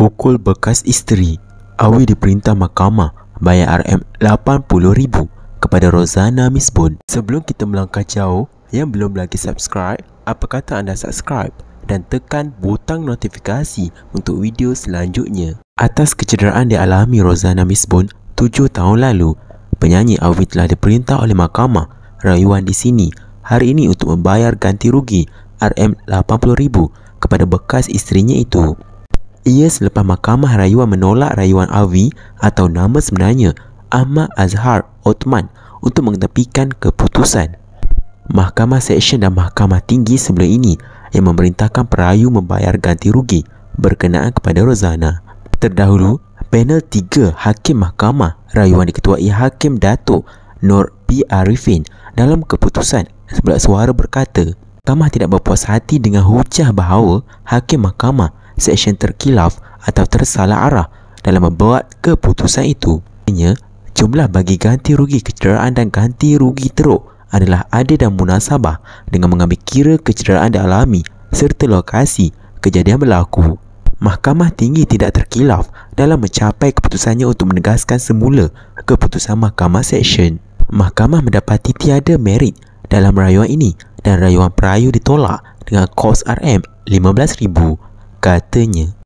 pukul bekas isteri. Awi diperintah mahkamah bayar RM80,000 kepada Rozana Misbun. Sebelum kita melangkah jauh, yang belum lagi subscribe, apa kata anda subscribe dan tekan butang notifikasi untuk video selanjutnya. Atas kecederaan dialami Rozana Misbun 7 tahun lalu, penyanyi Awi telah diperintah oleh mahkamah rayuan di sini hari ini untuk membayar ganti rugi RM80,000 kepada bekas istrinya itu ia selepas Mahkamah Rayuan menolak rayuan Avi atau nama sebenarnya Ahmad Azhar Othman untuk mengetepikan keputusan. Mahkamah Seksyen dan Mahkamah Tinggi sebelum ini yang memerintahkan perayu membayar ganti rugi berkenaan kepada Rozana. Terdahulu, panel tiga Hakim Mahkamah rayuan diketuai Hakim Datuk Nur P. Arifin dalam keputusan sebelah suara berkata Mahkamah tidak berpuas hati dengan hujah bahawa Hakim Mahkamah seksyen terkilaf atau tersalah arah dalam membuat keputusan itu. Hanya, jumlah bagi ganti rugi kecederaan dan ganti rugi teruk adalah ada dan munasabah dengan mengambil kira kecederaan dialami serta lokasi kejadian berlaku. Mahkamah Tinggi tidak terkilaf dalam mencapai keputusannya untuk menegaskan semula keputusan Mahkamah Seksyen. Mahkamah mendapati tiada merit dalam rayuan ini dan rayuan perayu ditolak dengan kos RM15,000. katanya